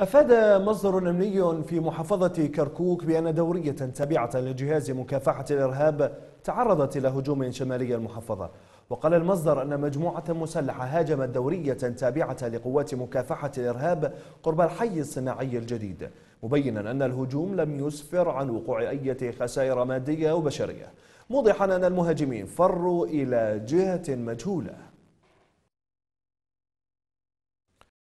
أفاد مصدر أمني في محافظة كركوك بأن دورية تابعة لجهاز مكافحة الإرهاب تعرضت إلى هجوم شمالي المحافظة وقال المصدر أن مجموعة مسلحة هاجمت دورية تابعة لقوات مكافحة الإرهاب قرب الحي الصناعي الجديد مبينا أن الهجوم لم يسفر عن وقوع أي خسائر مادية أو بشرية موضحا أن المهاجمين فروا إلى جهة مجهولة